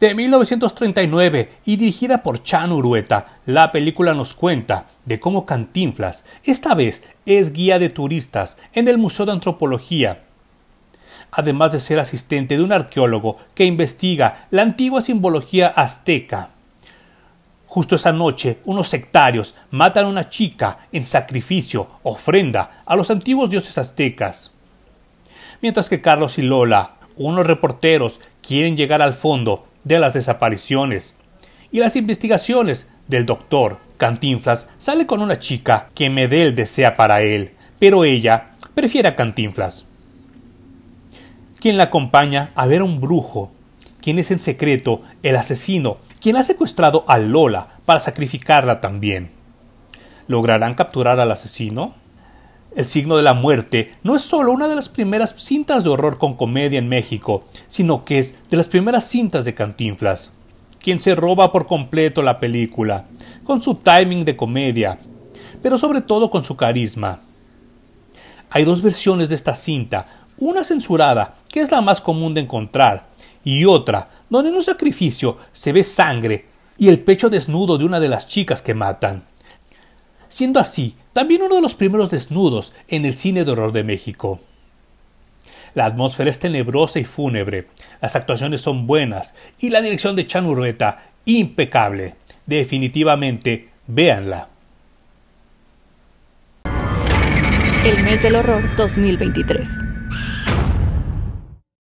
De 1939 y dirigida por Chan Urueta, la película nos cuenta de cómo Cantinflas, esta vez es guía de turistas en el Museo de Antropología, además de ser asistente de un arqueólogo que investiga la antigua simbología azteca. Justo esa noche, unos sectarios matan a una chica en sacrificio, ofrenda, a los antiguos dioses aztecas. Mientras que Carlos y Lola, unos reporteros, quieren llegar al fondo de las desapariciones y las investigaciones del doctor Cantinflas sale con una chica que Medel desea para él, pero ella prefiere a Cantinflas, quien la acompaña a ver a un brujo, quien es en secreto el asesino quien ha secuestrado a Lola para sacrificarla también. ¿Lograrán capturar al asesino? El signo de la muerte no es solo una de las primeras cintas de horror con comedia en México, sino que es de las primeras cintas de Cantinflas, quien se roba por completo la película, con su timing de comedia, pero sobre todo con su carisma. Hay dos versiones de esta cinta, una censurada, que es la más común de encontrar, y otra donde en un sacrificio se ve sangre y el pecho desnudo de una de las chicas que matan. Siendo así, también uno de los primeros desnudos en el cine de horror de México. La atmósfera es tenebrosa y fúnebre, las actuaciones son buenas y la dirección de Chan impecable. Definitivamente, véanla. El mes del horror 2023.